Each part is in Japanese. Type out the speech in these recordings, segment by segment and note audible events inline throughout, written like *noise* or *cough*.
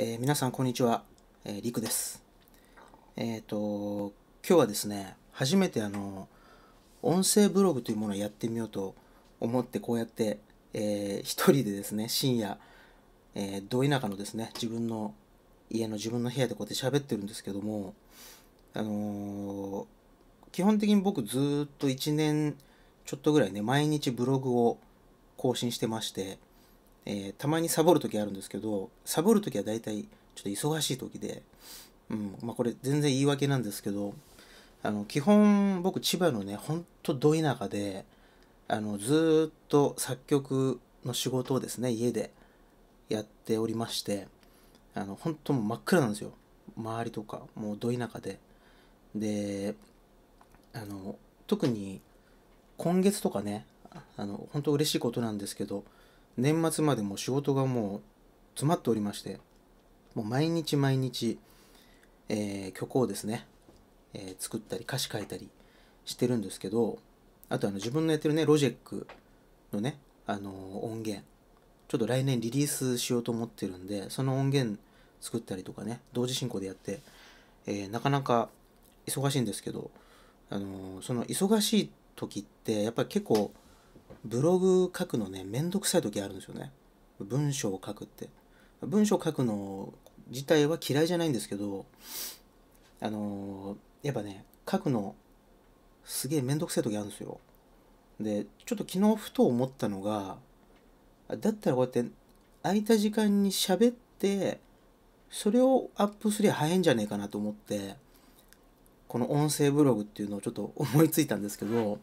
えー、皆さんこんにちは、えー、りくです。えっ、ー、と今日はですね初めてあの音声ブログというものをやってみようと思ってこうやって、えー、一人でですね深夜、えー、ど田舎のですね自分の家の自分の部屋でこうやって喋ってるんですけどもあのー、基本的に僕ずっと1年ちょっとぐらいね毎日ブログを更新してましてえー、たまにサボる時あるんですけど、サボる時は大体ちょっと忙しい時で、うん、まあこれ全然言い訳なんですけど、あの、基本僕千葉のね、ほんとど田舎で、あの、ずっと作曲の仕事をですね、家でやっておりまして、あの、本当もう真っ暗なんですよ。周りとか、もうど田舎で。で、あの、特に今月とかね、あの、本当嬉しいことなんですけど、年末までも仕事がもう詰まっておりまして、もう毎日毎日、えー、曲をですね、えー、作ったり歌詞書いたりしてるんですけど、あとあの自分のやってるね、ロジェックのね、あのー、音源、ちょっと来年リリースしようと思ってるんで、その音源作ったりとかね、同時進行でやって、えー、なかなか忙しいんですけど、あのー、その忙しい時って、やっぱり結構ブログ書くのねめんどくさい時あるんですよね文章を書くって文章書くの自体は嫌いじゃないんですけどあのー、やっぱね書くのすげえめんどくさい時あるんですよでちょっと昨日ふと思ったのがだったらこうやって空いた時間に喋ってそれをアップすりゃ早いんじゃねえかなと思ってこの音声ブログっていうのをちょっと思いついたんですけど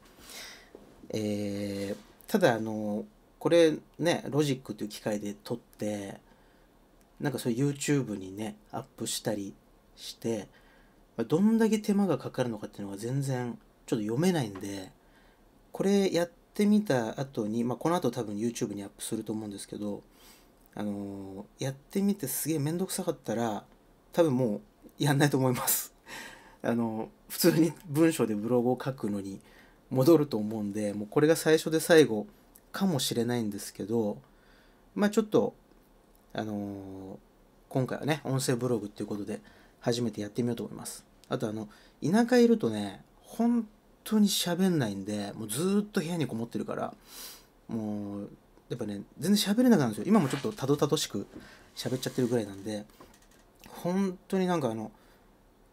えー、ただあのこれねロジックという機械で撮ってなんかそういう YouTube にねアップしたりしてどんだけ手間がかかるのかっていうのが全然ちょっと読めないんでこれやってみた後に、まあ、この後多分 YouTube にアップすると思うんですけどあのー、やってみてすげえ面倒くさかったら多分もうやんないと思いますあのー、普通に文章でブログを書くのに戻ると思うんでもうこれが最初で最後かもしれないんですけどまあちょっとあのー、今回はね音声ブログっていうことで初めてやってみようと思いますあとあの田舎いるとね本当に喋んないんでもうずっと部屋にこもってるからもうやっぱね全然喋れなくなるんですよ今もちょっとたどたどしく喋っちゃってるぐらいなんで本当になんかあの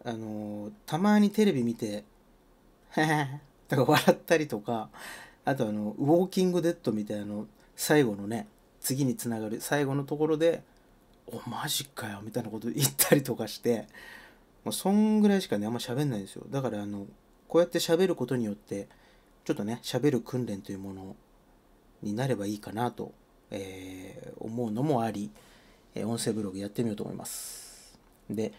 あのー、たまにテレビ見て「*laughs* だから笑ったりとかあとあのウォーキングデッドみたいな最後のね次につながる最後のところで「おマジかよ」みたいなこと言ったりとかしてもうそんぐらいしかねあんま喋んないんですよだからあのこうやって喋ることによってちょっとね喋る訓練というものになればいいかなと、えー、思うのもあり、え音声ブログやってみようと思いますで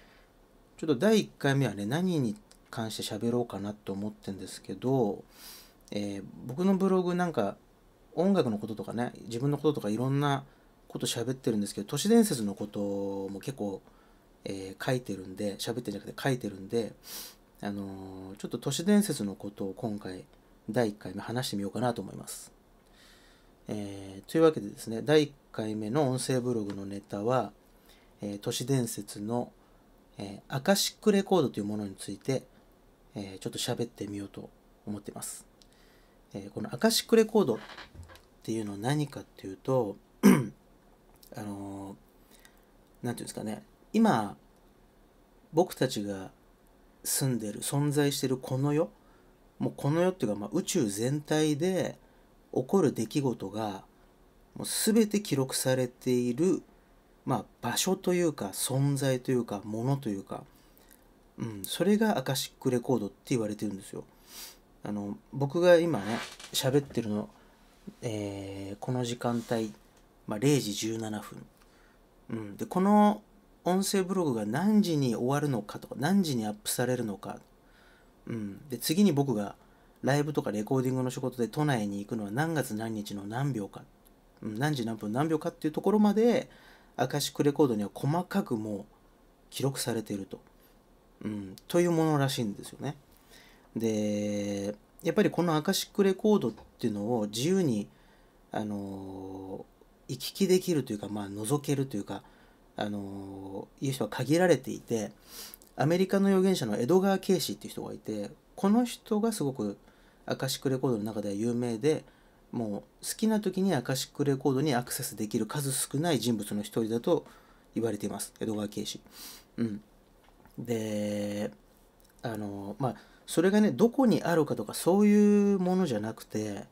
ちょっと第1回目はね何に関して喋ろうかなと思ってんですけど、えー、僕のブログなんか音楽のこととかね自分のこととかいろんなこと喋ってるんですけど都市伝説のことも結構、えー、書いてるんで喋ってるんじゃなくて書いてるんで、あのー、ちょっと都市伝説のことを今回第1回目話してみようかなと思います。えー、というわけでですね第1回目の音声ブログのネタは、え都市伝説の、えアカシックレコードというものについてえー、ちょっと喋ってみようと思ってます。えー、このアカシックレコードっていうのは何かっていうと、*clears throat* あのー、なんていうんですかね、今、僕たちが住んでる、存在してるこの世、もうこの世っていうか、まあ、宇宙全体で起こる出来事が、もう全て記録されている、まあ、場所というか、存在というか、ものというか、うん、それがアカシックレコードって言われてるんですよ。あの僕が今ね喋ってるの、えー、この時間帯、まあ、0時17分、うん、でこの音声ブログが何時に終わるのかとか何時にアップされるのか、うん、で次に僕がライブとかレコーディングの仕事で都内に行くのは何月何日の何秒か、うん、何時何分何秒かっていうところまでアカシックレコードには細かくもう記録されていると。うん、というものらしいんですよね。でやっぱりこのアカシックレコードっていうのを自由にあの行き来できるというかまあ覗けるというかあのいう人は限られていてアメリカの預言者のエドガー・ケイシーっていう人がいてこの人がすごくアカシックレコードの中では有名でもう好きな時にアカシックレコードにアクセスできる数少ない人物の一人だと言われていますエドガー・ケイシー。うんであのまあそれがねどこにあるかとかそういうものじゃなくて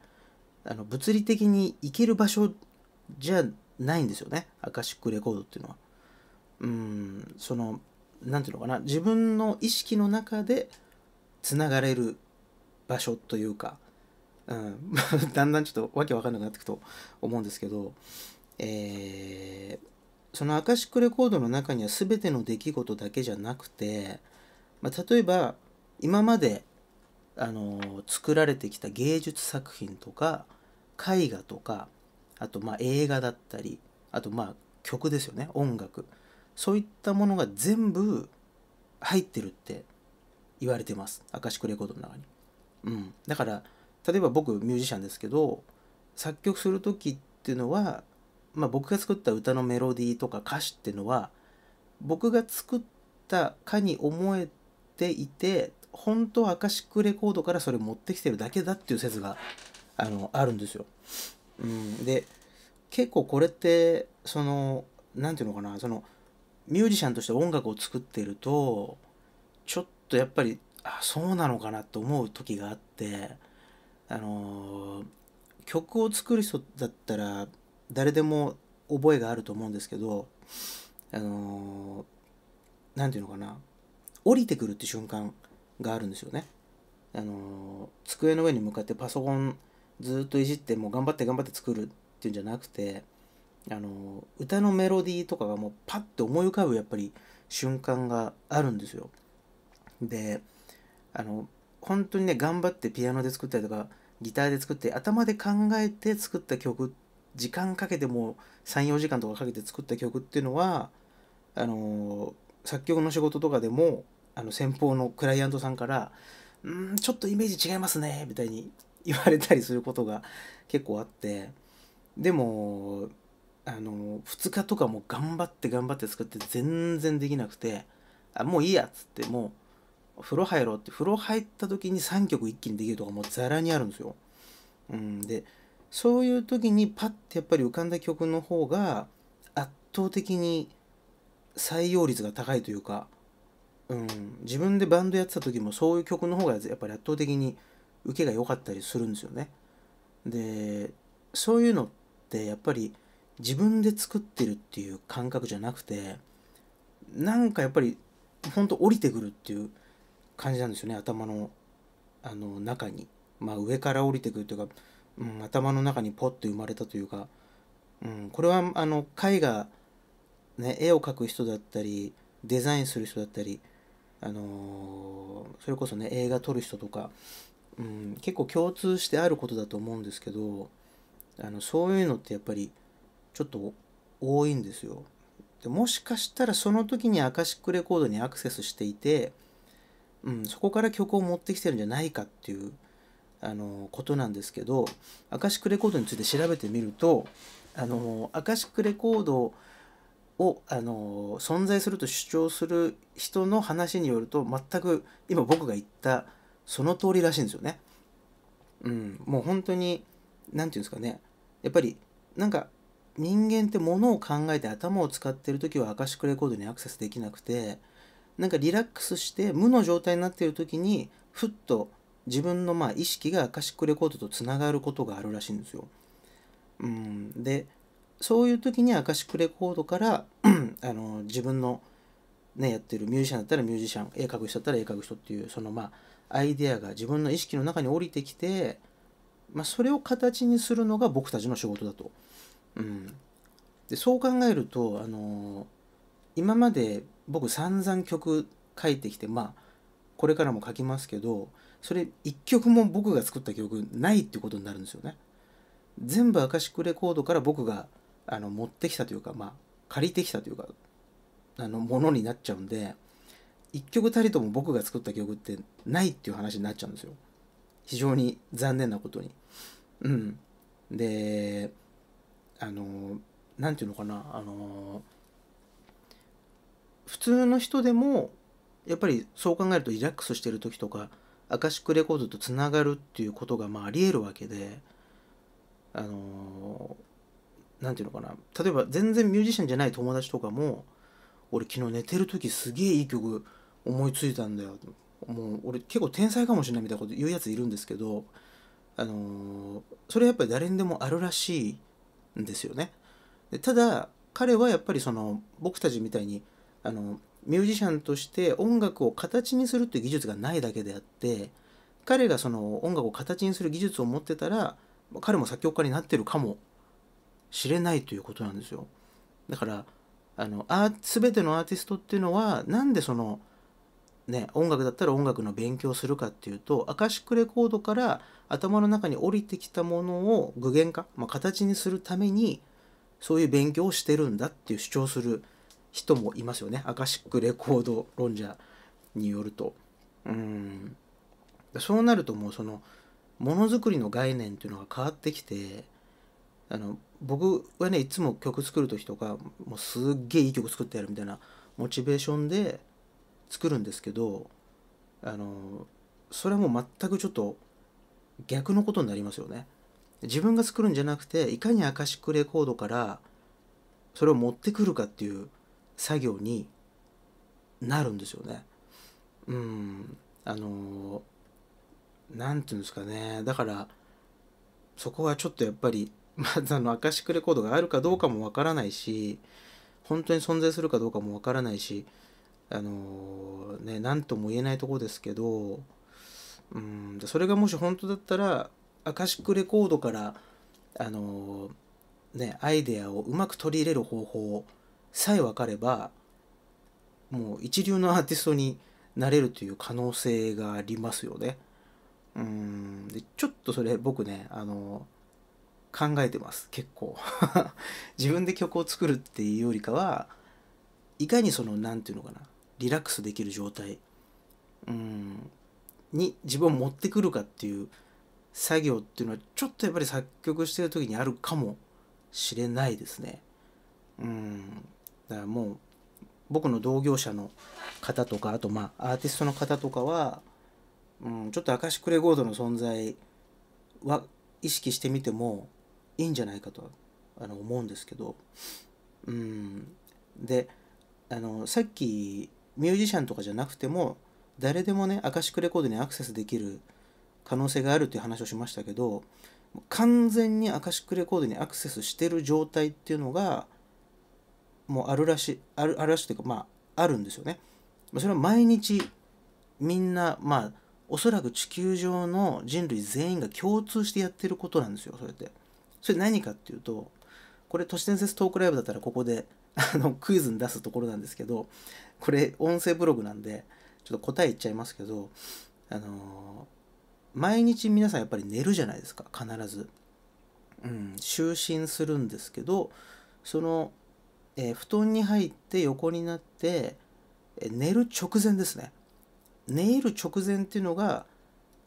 あの物理的に行ける場所じゃないんですよねアカシックレコードっていうのは。うんその何て言うのかな自分の意識の中でつながれる場所というか、うん、*laughs* だんだんちょっとわけわかんなくなってくと思うんですけど、えー、そのアカシックレコードの中には全ての出来事だけじゃなくて、まあ、例えば今まであの作られてきた芸術作品とか絵画とかあとまあ映画だったりあとまあ曲ですよね音楽そういったものが全部入ってるって言われてますアカシックレコードの中に。うん、だから例えば僕ミュージシャンですけど作曲する時っていうのはまあ、僕が作った歌のメロディーとか歌詞っていうのは僕が作ったかに思えていて本当はアカシックレコードからそれ持ってきてるだけだっていう説があのあるんですよ。うん、で結構これってその何て言うのかなそのミュージシャンとして音楽を作ってるとちょっとやっぱりあそうなのかなと思う時があってあの曲を作る人だったら誰でも覚えがあると思うんですけどあの何、て言うのかな降りてくるって瞬間があるんですよね。あの机の上に向かってパソコンずっといじってもう頑張って頑張って作るっていうんじゃなくてあの歌のメロディーとかがもうパッて思い浮かぶやっぱり瞬間があるんですよ。であの本当にね頑張ってピアノで作ったりとかギターで作って頭で考えて作った曲っ時間かけても34時間とかかけて作った曲っていうのはあの作曲の仕事とかでもあの先方のクライアントさんから「んちょっとイメージ違いますね」みたいに *laughs* 言われたりすることが結構あってでもあの2日とかも頑張って頑張って作って全然できなくて「あもういいや」っつってもう風呂入ろうって風呂入った時に3曲一気にできるとかもうざらにあるんですよ。うんでそういう時にパッてやっぱり浮かんだ曲の方が圧倒的に採用率が高いというか、うん、自分でバンドやってた時もそういう曲の方がやっぱり圧倒的に受けが良かったりするんですよね。でそういうのってやっぱり自分で作ってるっていう感覚じゃなくてなんかやっぱりほんと降りてくるっていう感じなんですよね頭のあの中に。まあ上から降りてくるというかうん、頭の中にポッと生まれたというか、うん、これはあの絵画、ね、絵を描く人だったりデザインする人だったり、あのー、それこそね映画撮る人とか、うん、結構共通してあることだと思うんですけどあのそういうのってやっぱりちょっと多いんですよ。でもしかしたらその時にアカシックレコードにアクセスしていて、うん、そこから曲を持ってきてるんじゃないかっていうあのことなんですけどアカシックレコードについて調べてみるとあのアカシックレコードをあの存在すると主張する人の話によると全く今僕が言ったその通りらしいんですよね。うん、もう本当に何て言うんですかねやっぱりなんか人間って物を考えて頭を使ってる時はアカシックレコードにアクセスできなくてなんかリラックスして無の状態になっている時にふっと自分のまあ意識がアカシックレコードとつながることがあるらしいんですよ。うん、でそういう時にアカシックレコードから *clears throat* あの自分の、ね、やってるミュージシャンだったらミュージシャン絵描く人だったら絵描く人っていうそのまあアイデアが自分の意識の中に降りてきて、まあ、それを形にするのが僕たちの仕事だと。うん、でそう考えると、あのー、今まで僕散々曲書いてきてまあこれからも書きますけどそれ1曲も僕が作った曲ないってことになるんですよね全部アカシックレコードから僕があの持ってきたというかまあ借りてきたというかあのものになっちゃうんで1曲たりとも僕が作った曲ってないっていう話になっちゃうんですよ非常に残念なことにうんであの何て言うのかなあの普通の人でもやっぱりそう考えるとリラックスしてる時とかアカシックレコードとつながるっていうことがまあありえるわけであの何、て言うのかな例えば全然ミュージシャンじゃない友達とかも俺昨日寝てる時すげえいい曲思いついたんだよもう俺結構天才かもしれないみたいなこと言うやついるんですけどあのー、それやっぱり誰にでもあるらしいんですよね。でただ彼はやっぱりその僕たちみたいにあのミュージシャンとして音楽を形にするっていう技術がないだけであって彼がその音楽を形にする技術を持ってたら彼も作曲家になってるかもしれないということなんですよ。だからあのあ全てのアーティストっていうのはなんでそのね音楽だったら音楽の勉強するかっていうとアカシックレコードから頭の中に降りてきたものを具現化、まあ、形にするためにそういう勉強をしてるんだっていう主張する人もいますよねアカシックレコード論者によるとうんそうなるともうそのものづくりの概念というのが変わってきてあの僕はねいつも曲作る時とかもうすっげえいい曲作ってやるみたいなモチベーションで作るんですけどあのそれはもう全くちょっと逆のことになりますよね。自分が作るんじゃなくていかにアカシックレコードからそれを持ってくるかっていう作業になるんですよね。うん、あの何て言うんですかねだからそこはちょっとやっぱり *laughs* まずあのアカシックレコードがあるかどうかもわからないし本当に存在するかどうかもわからないしあのね何とも言えないとこですけどうんそれがもし本当だったらアカシックレコードからあのねアイデアをうまく取り入れる方法さえ分かればもう一流のアーティストになれるという可能性がありますよね。うんでちょっとそれ僕ねあの考えてます結構 *laughs* 自分で曲を作るっていうよりかはいかにその何て言うのかなリラックスできる状態うんに自分を持ってくるかっていう作業っていうのはちょっとやっぱり作曲してる時にあるかもしれないですね。うんだからもう僕の同業者の方とかあとまあアーティストの方とかは、うん、ちょっとアカシックレコードの存在は意識してみてもいいんじゃないかとあの思うんですけど、うん、であのさっきミュージシャンとかじゃなくても誰でもねアカシックレコードにアクセスできる可能性があるっていう話をしましたけど完全にアカシックレコードにアクセスしてる状態っていうのがもあるらしいあるあるらしいというかまああるんですよね。それは毎日みんなまあおそらく地球上の人類全員が共通してやってることなんですよそれって。それ何かっていうとこれ都市伝説トークライブだったらここであのクイズに出すところなんですけどこれ音声ブログなんでちょっと答え言っちゃいますけどあの毎日皆さんやっぱり寝るじゃないですか必ず。うん、就寝するんですけどそのえー、布団に入って横になって、えー、寝る直前ですね寝る直前っていうのが、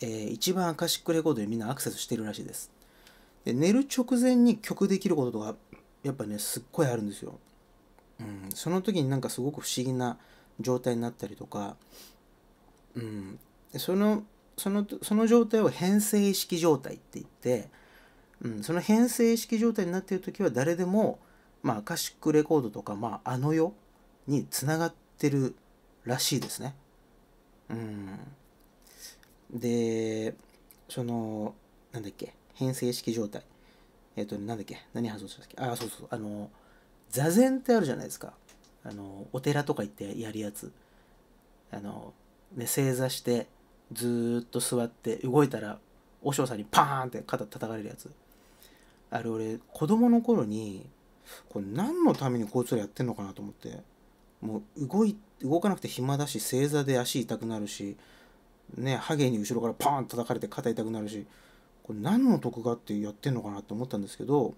えー、一番アカシックレコードにみんなアクセスしてるらしいですで寝る直前に曲できることとかやっぱねすっごいあるんですよ、うん、その時になんかすごく不思議な状態になったりとか、うん、そのそのその状態を変性意識状態って言って、うん、その変性意識状態になっている時は誰でも、まあ、アカシックレコードとか、まあ、あの世につながってるらしいですね。うん。で、その、なんだっけ、変性式状態。えっ、ー、と、なんだっけ、何発音したっけ、あ、そうそう、あの、座禅ってあるじゃないですか。あの、お寺とか行ってやるやつ。あの、ね、正座して、ずっと座って動いたら和尚さんにパーンって肩叩かれるやつあれ俺子供の頃にこれ何のためにこいつらやってんのかなと思ってもう動い動かなくて暇だし正座で足痛くなるしねハゲに後ろからパーン叩かれて肩痛くなるしこれ何の得があってやってんのかなと思ったんですけど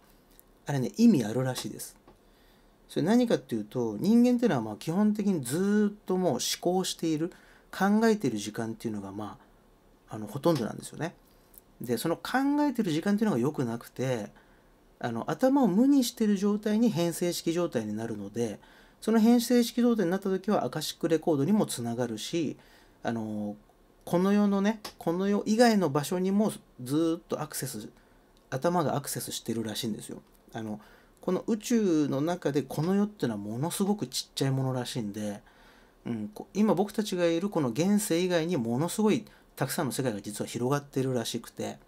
あれね意味あるらしいです。それ何かっていうと人間っていうのはまあ基本的にずっともう思考している考えている時間っていうのがまああのほとんどなんですよね。でその考えてる時間っていうのが良くなくてあの頭を無にしてる状態に変性式状態になるのでその変性式状態になった時はアカシックレコードにもつながるしあのこの世のねこの世以外の場所にもずっとアクセス頭がアクセスしてるらしいんですよ。あのこの宇宙の中でこの世っていうのはものすごくちっちゃいものらしいんで、うん、今僕たちがいるこの現世以外にものすごいたくさんの世界が実は広がってるらしくて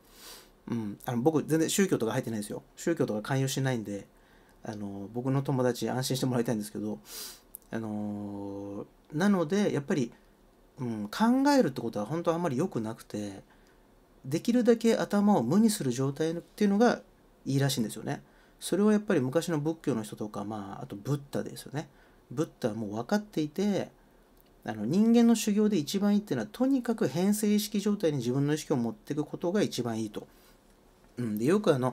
うん、あの僕全然宗教とか入ってないですよ宗教とか勧誘しないんであの僕の友達安心してもらいたいんですけどあのなのでやっぱり、うん、考えるってことは本当あんまり良くなくてできるだけ頭を無にする状態っていうのがいいらしいんですよね。それはやっぱり昔の仏教の人とか、まあ、あとブッダですよね。ブッダはもう分かっていてあの人間の修行で一番いいっていうのはとにかく変性意識状態に自分の意識を持っていくことが一番いいと。うん、でよくあの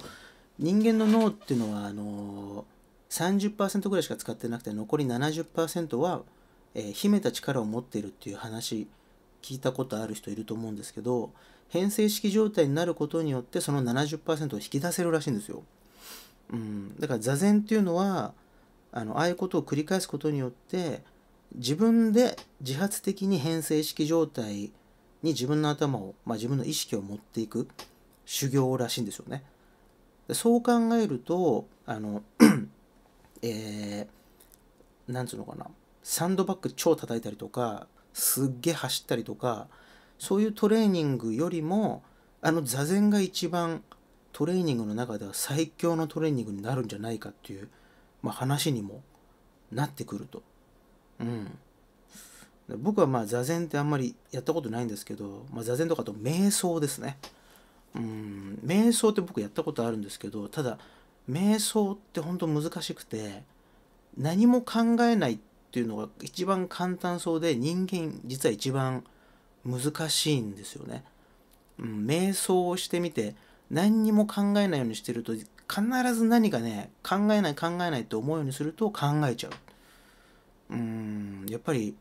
人間の脳っていうのはあの30%ぐらいしか使ってなくて残り70%は、えー、秘めた力を持っているっていう話聞いたことある人いると思うんですけど変性式状態になることによってその70%を引き出せるらしいんですよ。うん、だから座禅っていうのはあのああいうことを繰り返すことによって自分で自発的に変性式状態に自分の頭を、まあ、自分の意識を持っていく修行らしいんですよね。そう考えると、あの、*clears throat* えー、なんつうのかな、サンドバッグ超叩いたりとか、すっげえ走ったりとか、そういうトレーニングよりも、あの座禅が一番トレーニングの中では最強のトレーニングになるんじゃないかっていう、まあ、話にもなってくると。うん。僕はまあ座禅ってあんまりやったことないんですけど、まあ、座禅とかと瞑想ですね。うん瞑想って僕やったことあるんですけどただ瞑想って本当難しくて何も考えないっていうのが一番簡単そうで人間実は一番難しいんですよね。うん、瞑想をしてみて何にも考えないようにしてると必ず何かね考えない考えないって思うようにすると考えちゃう。うんやっぱり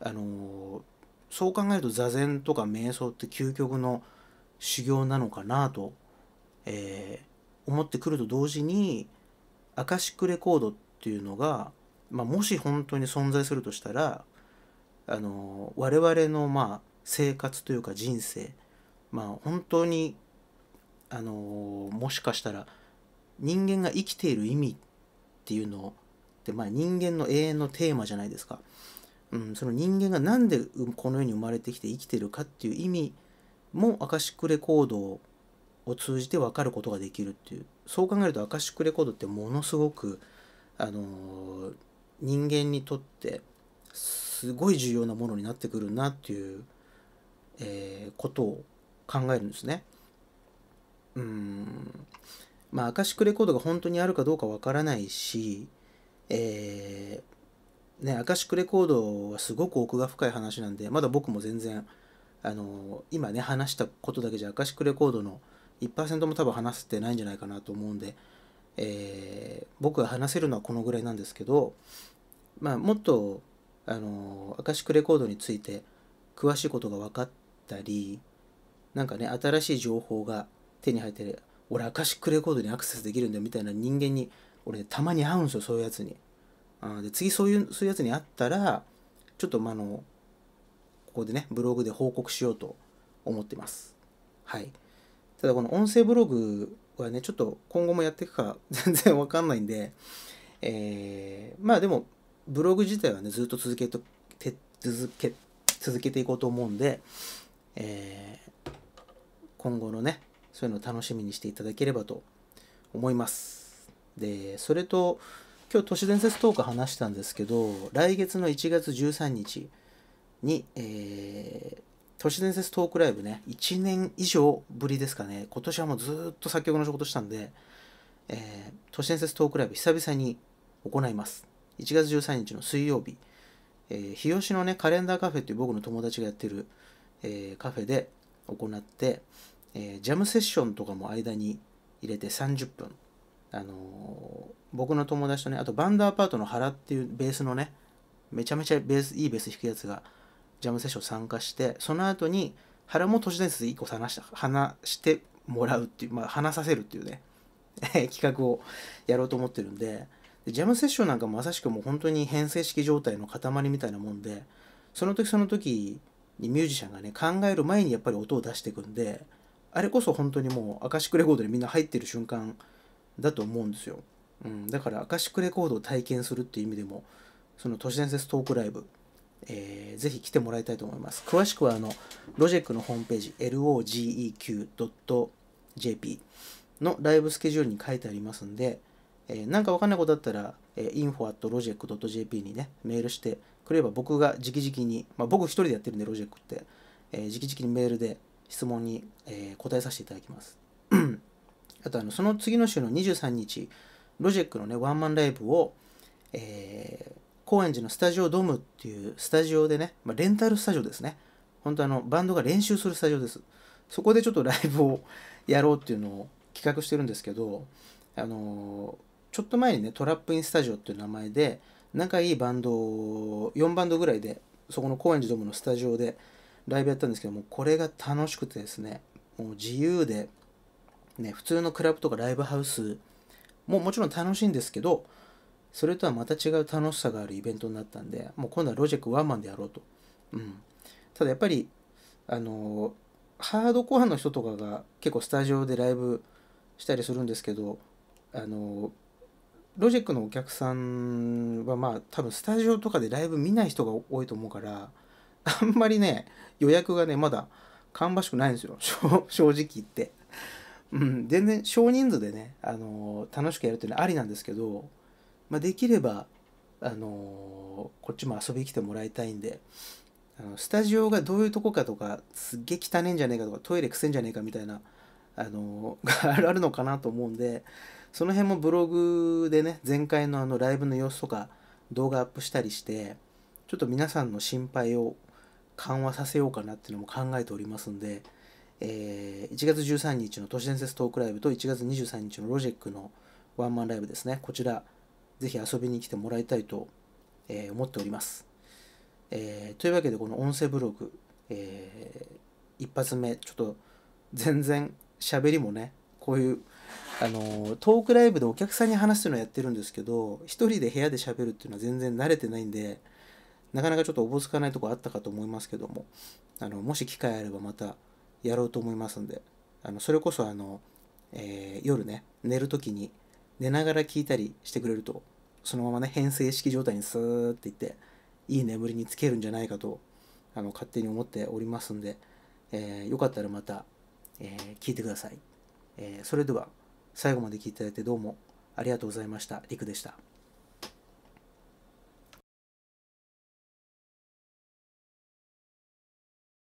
あのー、そう考えると座禅とか瞑想って究極の修行なのかなと、えー、思ってくると同時にアカシックレコードっていうのが、まあ、もし本当に存在するとしたらあの我々のまあ生活というか人生まあ本当にあのもしかしたら人間が生きている意味っていうのってまあ人間の永遠のテーマじゃないですか。うん、その人間が何でこの世に生まれてきて生きてるかっていう意味もアカシックレコードを通じて分かることができるっていうそう考えるとアカシックレコードってものすごくあのー、人間にとってすごい重要なものになってくるなっていう、えー、ことを考えるんですね。うんまあアカシックレコードが本当にあるかどうかわからないし、えー、ねアカシックレコードはすごく奥が深い話なんでまだ僕も全然あの今ね話したことだけじゃアカシックレコードの1%も多分話せてないんじゃないかなと思うんで、えー、僕が話せるのはこのぐらいなんですけど、まあ、もっとあのアカシックレコードについて詳しいことが分かったりなんかね新しい情報が手に入ってる俺アカシックレコードにアクセスできるんだよみたいな人間に俺、ね、たまに会うんですよそういうやつに。あで次そういうそういうやつに会ったらちょっとまあのこでね、ブログで報告しようと思ってます。はい。ただこの音声ブログはね、ちょっと今後もやっていくか *laughs* 全然わかんないんで、えー、まあでも、ブログ自体はね、ずっと続けと、て続け、続けていこうと思うんで、えー、今後のね、そういうのを楽しみにしていただければと思います。で、それと、今日都市伝説トーク話したんですけど、来月の1月13日、に、えー、都市伝説トークライブね、1年以上ぶりですかね、今年はもうずっと作曲の仕事したんで、えー、都市伝説トークライブ久々に行います。1月13日の水曜日、えー、日吉のね、カレンダーカフェっていう僕の友達がやってる、えー、カフェで行って、えジャムセッションとかも間に入れて30分、あの僕の友達とね、あとバンドアパートの原っていうベースのね、めちゃめちゃベースいいベース弾くやつが、ジャムセッション参加して、その後に原も都市伝説1個話した、話してもらうっていう、まあ、話させるっていうね、*laughs* 企画をやろうと思ってるんで、でジャムセッションなんかまさしくもう本当に編成式状態の塊みたいなもんで、その時その時にミュージシャンがね、考える前にやっぱり音を出していくんで、あれこそ本当にもうアカシックレコードにみんな入ってる瞬間だと思うんですよ。うん、だからアカシックレコードを体験するっていう意味でも、その都市伝説トークライブえー、ぜひ来てもらいたいと思います。詳しくは、あの、ロジェックのホームページ、logeq.jp のライブスケジュールに書いてありますんで、えー、なんかわかんないことあったら、えー、info.logic.jp にね、メールしてくれば僕が直々に、まあ、僕一人でやってるんで、ロジェックって、えー、直々にメールで質問に、えー、答えさせていただきます。*clears throat* あとあの、その次の週の23日、ロジェックのね、ワンマンライブを、えー、高円寺のスタジオドムっていうスタジオでね、まあ、レンタルスタジオですね。本当あの、バンドが練習するスタジオです。そこでちょっとライブをやろうっていうのを企画してるんですけど、あのー、ちょっと前にね、トラップインスタジオっていう名前で、仲いいバンドを4バンドぐらいで、そこの高円寺ドムのスタジオでライブやったんですけども、これが楽しくてですね、もう自由で、ね、普通のクラブとかライブハウスももちろん楽しいんですけど、それとはまた違う楽しさがあるイベントになったんで、もう今度はロジェクワンマンでやろうと。うん。ただやっぱり、あの、ハードコアの人とかが結構スタジオでライブしたりするんですけど、あの、ロジェクのお客さんはまあ多分スタジオとかでライブ見ない人が多いと思うから、あんまりね、予約がね、まだ芳しくないんですよ。*laughs* 正直言って。うん、全然少人数でね、あの楽しくやるっていうのはありなんですけど、まあ、できれば、あのこっちも遊びに来てもらいたいんで、あのスタジオがどういうとこかとか、すっげえ汚ねえんじゃねえかとか、トイレくせんじゃねえかみたいな、あのがあるのかなと思うんで、その辺もブログでね、前回のあのライブの様子とか動画アップしたりして、ちょっと皆さんの心配を緩和させようかなっていうのも考えておりますんで、えー、1月13日の都市伝説トークライブと1月23日のロジックのワンマンライブですね、こちら、ぜひ遊びに来てもらいたいと、えー、思っております、えー、というわけでこの音声ブログ、えー、一発目ちょっと全然喋りもねこういうあのトークライブでお客さんに話すのをやってるんですけど一人で部屋で喋るっていうのは全然慣れてないんでなかなかちょっとおぼつかないとこあったかと思いますけどもあのもし機会あればまたやろうと思いますんであのそれこそあの、えー、夜ね寝る時に寝ながら聞いたりしてくれるとそのままね変性式状態にスーっていっていい眠りにつけるんじゃないかとあの勝手に思っておりますんで、えー、よかったらまた、えー、聞いてください、えー、それでは最後まで聞いていただいてどうもありがとうございましたりくでした